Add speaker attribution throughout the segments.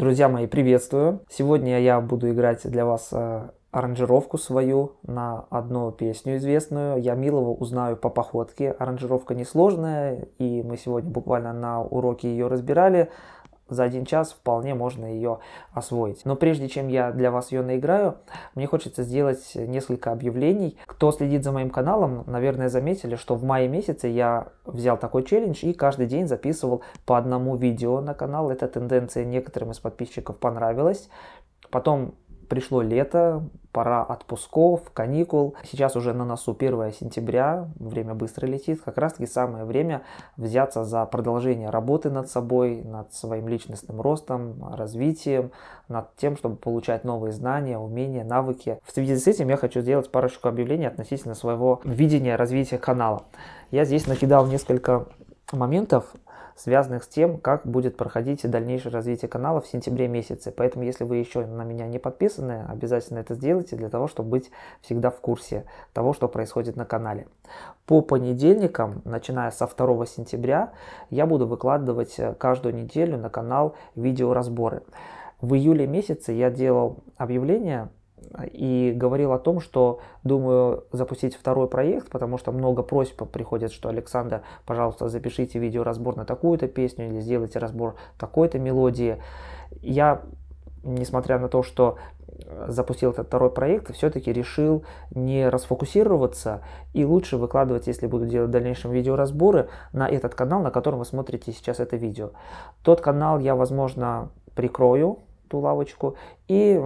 Speaker 1: Друзья мои, приветствую! Сегодня я буду играть для вас э, аранжировку свою на одну песню известную. Я Милова узнаю по походке. Аранжировка несложная, и мы сегодня буквально на уроке ее разбирали за один час вполне можно ее освоить. Но прежде чем я для вас ее наиграю, мне хочется сделать несколько объявлений. Кто следит за моим каналом, наверное, заметили, что в мае месяце я взял такой челлендж и каждый день записывал по одному видео на канал. Эта тенденция некоторым из подписчиков понравилась. Потом пришло лето, пора отпусков, каникул. Сейчас уже на носу 1 сентября, время быстро летит. Как раз таки самое время взяться за продолжение работы над собой, над своим личностным ростом, развитием, над тем, чтобы получать новые знания, умения, навыки. В связи с этим я хочу сделать парочку объявлений относительно своего видения развития канала. Я здесь накидал несколько моментов, связанных с тем, как будет проходить дальнейшее развитие канала в сентябре месяце. Поэтому, если вы еще на меня не подписаны, обязательно это сделайте для того, чтобы быть всегда в курсе того, что происходит на канале. По понедельникам, начиная со 2 сентября, я буду выкладывать э, каждую неделю на канал видеоразборы. В июле месяце я делал объявление и говорил о том, что думаю запустить второй проект, потому что много просьб приходит, что Александр, пожалуйста, запишите видеоразбор на такую-то песню или сделайте разбор такой-то мелодии. Я, несмотря на то, что запустил этот второй проект, все-таки решил не расфокусироваться и лучше выкладывать, если буду делать в дальнейшем видеоразборы, на этот канал, на котором вы смотрите сейчас это видео. Тот канал я, возможно, прикрою, ту лавочку, и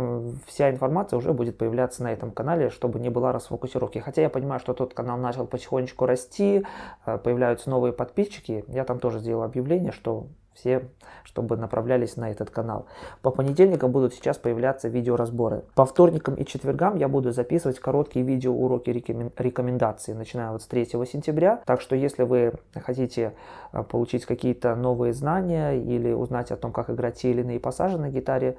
Speaker 1: вся информация уже будет появляться на этом канале, чтобы не было расфокусировки. Хотя я понимаю, что тот канал начал потихонечку расти, э, появляются новые подписчики. Я там тоже сделал объявление, что все, чтобы направлялись на этот канал. По понедельникам будут сейчас появляться видеоразборы. По вторникам и четвергам я буду записывать короткие видео уроки рекомендации, начиная вот с 3 сентября. Так что если вы хотите э, получить какие-то новые знания или узнать о том, как играть те или иные пассажи на гитаре,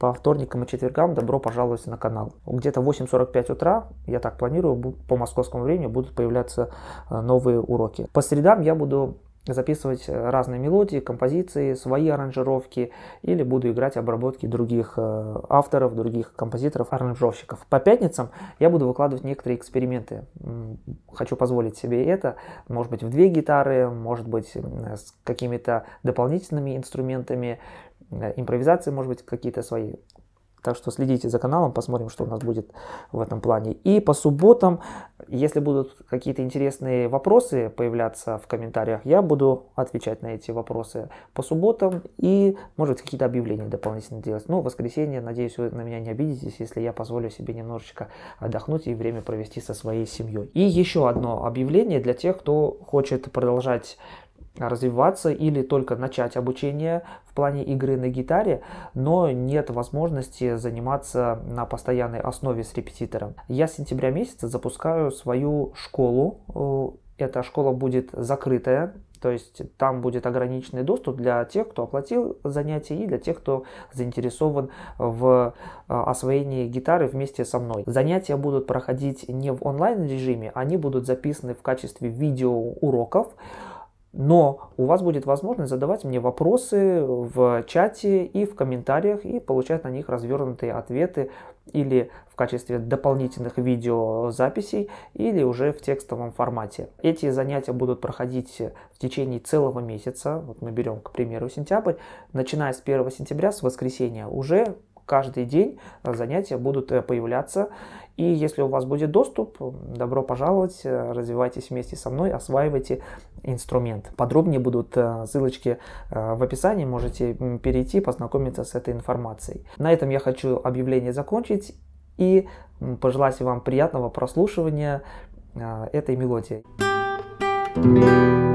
Speaker 1: по вторникам и четвергам добро пожаловать на канал. Где-то в 8.45 утра, я так планирую, по московскому времени будут появляться э, новые уроки. По средам я буду записывать э, разные мелодии, композиции, свои аранжировки или буду играть обработки других э, авторов, других композиторов, аранжировщиков. По пятницам я буду выкладывать некоторые эксперименты. Хочу позволить себе это. Может быть в две гитары, может быть с какими-то дополнительными инструментами, э, импровизации, может быть какие-то свои. Так что следите за каналом, посмотрим, что у нас будет в этом плане. И по субботам, если будут какие-то интересные вопросы появляться в комментариях, я буду отвечать на эти вопросы по субботам и, может, какие-то объявления дополнительно делать. Но ну, в воскресенье, надеюсь, вы на меня не обидитесь, если я позволю себе немножечко отдохнуть и время провести со своей семьей. И еще одно объявление для тех, кто хочет продолжать развиваться или только начать обучение в плане игры на гитаре, но нет возможности заниматься на постоянной основе с репетитором. Я с сентября месяца запускаю свою школу. Э, эта школа будет закрытая, то есть там будет ограниченный доступ для тех, кто оплатил занятия и для тех, кто заинтересован в э, освоении гитары вместе со мной. Занятия будут проходить не в онлайн режиме, они будут записаны в качестве видеоуроков. уроков но у вас будет возможность задавать мне вопросы в чате и в комментариях и получать на них развернутые ответы или в качестве дополнительных видеозаписей, или уже в текстовом формате. Эти занятия будут проходить в течение целого месяца. Вот мы берем, к примеру, сентябрь. Начиная с 1 сентября, с воскресенья, уже каждый день э, занятия будут э, появляться. И если у вас будет доступ, добро пожаловать, э, развивайтесь вместе со мной, осваивайте инструмент. Подробнее будут ссылочки в описании, можете перейти, познакомиться с этой информацией. На этом я хочу объявление закончить и пожелать вам приятного прослушивания этой мелодии. thank you